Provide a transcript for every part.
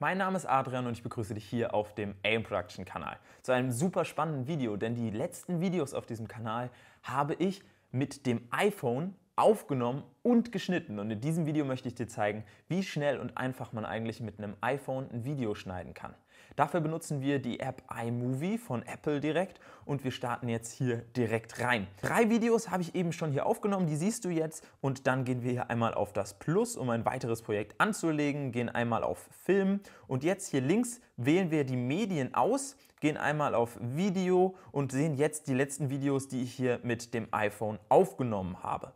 Mein Name ist Adrian und ich begrüße dich hier auf dem AIM Production Kanal zu einem super spannenden Video, denn die letzten Videos auf diesem Kanal habe ich mit dem iPhone aufgenommen und geschnitten. Und in diesem Video möchte ich dir zeigen, wie schnell und einfach man eigentlich mit einem iPhone ein Video schneiden kann. Dafür benutzen wir die App iMovie von Apple direkt und wir starten jetzt hier direkt rein. Drei Videos habe ich eben schon hier aufgenommen, die siehst du jetzt und dann gehen wir hier einmal auf das Plus, um ein weiteres Projekt anzulegen, gehen einmal auf Film und jetzt hier links wählen wir die Medien aus, gehen einmal auf Video und sehen jetzt die letzten Videos, die ich hier mit dem iPhone aufgenommen habe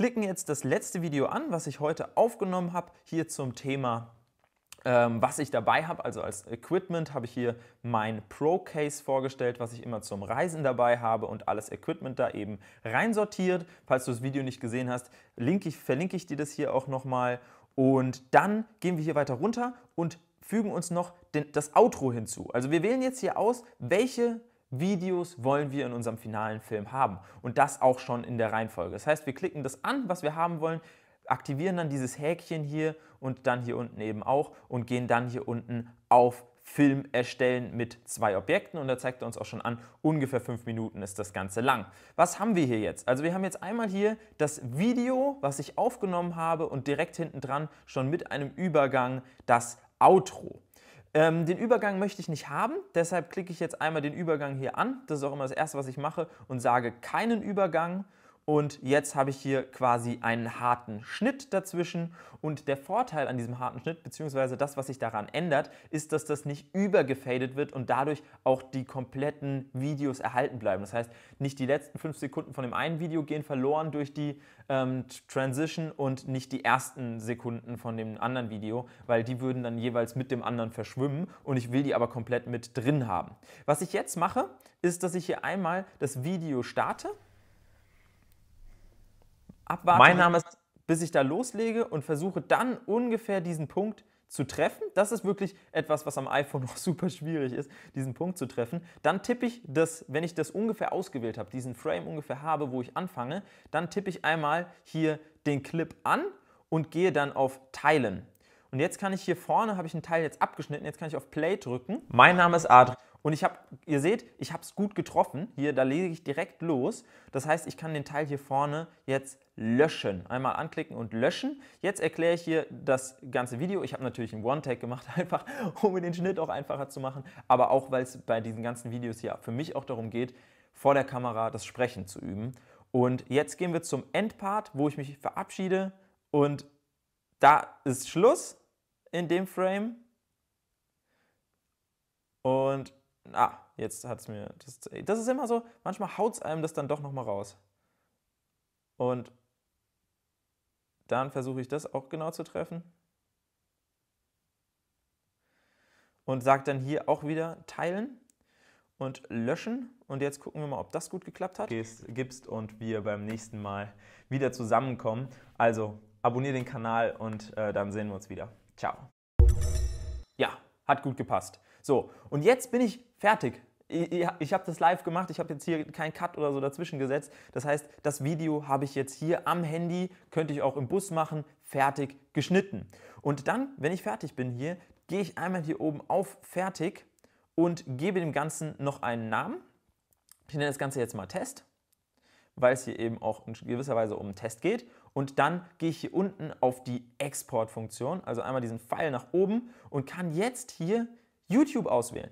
klicken jetzt das letzte Video an, was ich heute aufgenommen habe, hier zum Thema ähm, was ich dabei habe, also als Equipment, habe ich hier mein Pro-Case vorgestellt, was ich immer zum Reisen dabei habe und alles Equipment da eben reinsortiert. Falls du das Video nicht gesehen hast, ich, verlinke ich dir das hier auch nochmal. Und dann gehen wir hier weiter runter und fügen uns noch den, das Outro hinzu. Also wir wählen jetzt hier aus, welche Videos wollen wir in unserem finalen Film haben und das auch schon in der Reihenfolge. Das heißt, wir klicken das an, was wir haben wollen, aktivieren dann dieses Häkchen hier und dann hier unten eben auch und gehen dann hier unten auf Film erstellen mit zwei Objekten und da zeigt er uns auch schon an, ungefähr fünf Minuten ist das Ganze lang. Was haben wir hier jetzt? Also wir haben jetzt einmal hier das Video, was ich aufgenommen habe und direkt hinten dran schon mit einem Übergang das Outro. Ähm, den Übergang möchte ich nicht haben, deshalb klicke ich jetzt einmal den Übergang hier an. Das ist auch immer das Erste, was ich mache und sage keinen Übergang. Und jetzt habe ich hier quasi einen harten Schnitt dazwischen. Und der Vorteil an diesem harten Schnitt, beziehungsweise das, was sich daran ändert, ist, dass das nicht übergefadet wird und dadurch auch die kompletten Videos erhalten bleiben. Das heißt, nicht die letzten fünf Sekunden von dem einen Video gehen verloren durch die ähm, Transition und nicht die ersten Sekunden von dem anderen Video, weil die würden dann jeweils mit dem anderen verschwimmen und ich will die aber komplett mit drin haben. Was ich jetzt mache, ist, dass ich hier einmal das Video starte abwarten. Mein Name ist, bis ich da loslege und versuche dann ungefähr diesen Punkt zu treffen. Das ist wirklich etwas, was am iPhone noch super schwierig ist, diesen Punkt zu treffen. Dann tippe ich das, wenn ich das ungefähr ausgewählt habe, diesen Frame ungefähr habe, wo ich anfange, dann tippe ich einmal hier den Clip an und gehe dann auf Teilen. Und jetzt kann ich hier vorne, habe ich einen Teil jetzt abgeschnitten, jetzt kann ich auf Play drücken. Mein Name ist Adrian. Und ich habe, ihr seht, ich habe es gut getroffen. Hier, da lege ich direkt los. Das heißt, ich kann den Teil hier vorne jetzt löschen. Einmal anklicken und löschen. Jetzt erkläre ich hier das ganze Video. Ich habe natürlich einen One-Tag gemacht, einfach um den Schnitt auch einfacher zu machen. Aber auch, weil es bei diesen ganzen Videos hier für mich auch darum geht, vor der Kamera das Sprechen zu üben. Und jetzt gehen wir zum Endpart, wo ich mich verabschiede. Und da ist Schluss in dem Frame. Und Ah, jetzt hat es mir. Das, das, ist immer so, manchmal haut es einem das dann doch nochmal raus. Und dann versuche ich das auch genau zu treffen. Und sage dann hier auch wieder teilen und löschen. Und jetzt gucken wir mal, ob das gut geklappt hat. Gehst, gibst und wir beim nächsten Mal wieder zusammenkommen. Also abonniere den Kanal und äh, dann sehen wir uns wieder. Ciao. Ja, hat gut gepasst. So, und jetzt bin ich fertig. Ich, ich habe das live gemacht, ich habe jetzt hier keinen Cut oder so dazwischen gesetzt. Das heißt, das Video habe ich jetzt hier am Handy, könnte ich auch im Bus machen, fertig geschnitten. Und dann, wenn ich fertig bin hier, gehe ich einmal hier oben auf Fertig und gebe dem Ganzen noch einen Namen. Ich nenne das Ganze jetzt mal Test, weil es hier eben auch in gewisser Weise um einen Test geht. Und dann gehe ich hier unten auf die Export-Funktion, also einmal diesen Pfeil nach oben und kann jetzt hier YouTube auswählen.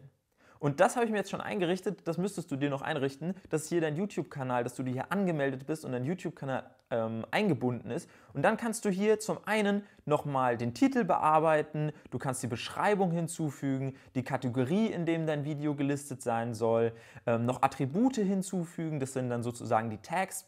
Und das habe ich mir jetzt schon eingerichtet, das müsstest du dir noch einrichten, dass hier dein YouTube-Kanal, dass du dir hier angemeldet bist und dein YouTube-Kanal ähm, eingebunden ist. Und dann kannst du hier zum einen nochmal den Titel bearbeiten, du kannst die Beschreibung hinzufügen, die Kategorie, in dem dein Video gelistet sein soll, ähm, noch Attribute hinzufügen, das sind dann sozusagen die Tags,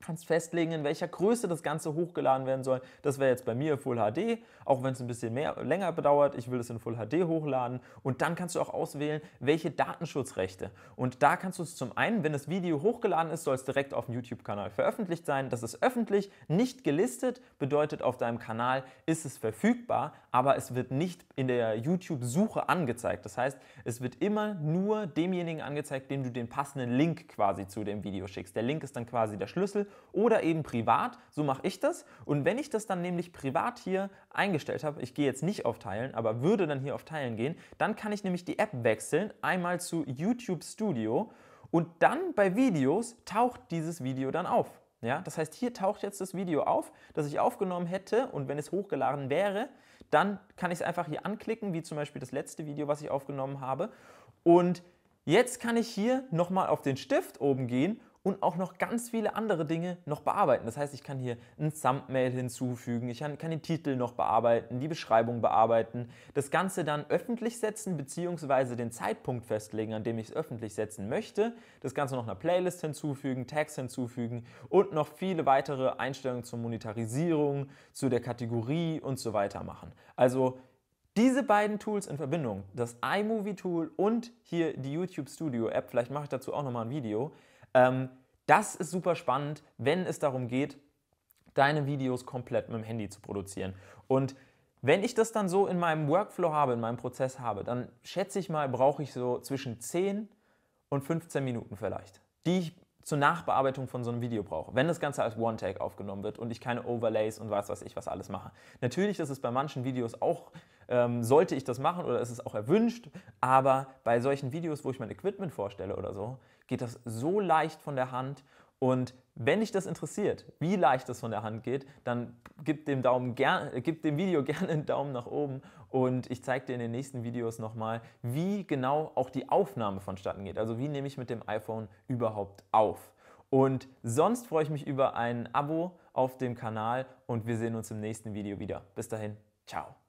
kannst festlegen, in welcher Größe das Ganze hochgeladen werden soll. Das wäre jetzt bei mir Full HD, auch wenn es ein bisschen mehr, länger bedauert. Ich will es in Full HD hochladen und dann kannst du auch auswählen, welche Datenschutzrechte. Und da kannst du es zum einen, wenn das Video hochgeladen ist, soll es direkt auf dem YouTube-Kanal veröffentlicht sein. Das ist öffentlich, nicht gelistet, bedeutet auf deinem Kanal ist es verfügbar, aber es wird nicht in der YouTube-Suche angezeigt. Das heißt, es wird immer nur demjenigen angezeigt, dem du den passenden Link quasi zu dem Video schickst. Der Link ist dann quasi der Schlüssel oder eben privat. So mache ich das. Und wenn ich das dann nämlich privat hier eingestellt habe, ich gehe jetzt nicht auf Teilen, aber würde dann hier auf Teilen gehen, dann kann ich nämlich die App wechseln, einmal zu YouTube Studio und dann bei Videos taucht dieses Video dann auf. Ja, das heißt, hier taucht jetzt das Video auf, das ich aufgenommen hätte und wenn es hochgeladen wäre, dann kann ich es einfach hier anklicken, wie zum Beispiel das letzte Video, was ich aufgenommen habe. Und jetzt kann ich hier nochmal auf den Stift oben gehen und auch noch ganz viele andere Dinge noch bearbeiten. Das heißt, ich kann hier ein Thumbnail hinzufügen, ich kann, den Titel noch bearbeiten, die Beschreibung bearbeiten, das Ganze dann öffentlich setzen bzw. den Zeitpunkt festlegen, an dem ich es öffentlich setzen möchte, das Ganze noch einer Playlist hinzufügen, Tags hinzufügen und noch viele weitere Einstellungen zur Monetarisierung, zu der Kategorie und so weiter machen. Also diese beiden Tools in Verbindung, das iMovie-Tool und hier die YouTube Studio-App, vielleicht mache ich dazu auch nochmal ein Video, ähm, das ist super spannend, wenn es darum geht, deine Videos komplett mit dem Handy zu produzieren. Und wenn ich das dann so in meinem Workflow habe, in meinem Prozess habe, dann schätze ich mal, brauche ich so zwischen 10 und 15 Minuten vielleicht, die ich zur Nachbearbeitung von so einem Video brauche, wenn das Ganze als One-Take aufgenommen wird und ich keine Overlays und was weiß ich was alles mache. Natürlich ist es bei manchen Videos auch, ähm, sollte ich das machen oder ist es auch erwünscht, aber bei solchen Videos, wo ich mein Equipment vorstelle oder so, geht das so leicht von der Hand. Und wenn dich das interessiert, wie leicht das von der Hand geht, dann gib dem, Daumen gern, äh, gib dem Video gerne einen Daumen nach oben und ich zeige dir in den nächsten Videos nochmal, wie genau auch die Aufnahme vonstatten geht. Also wie nehme ich mit dem iPhone überhaupt auf. Und sonst freue ich mich über ein Abo auf dem Kanal und wir sehen uns im nächsten Video wieder. Bis dahin, ciao.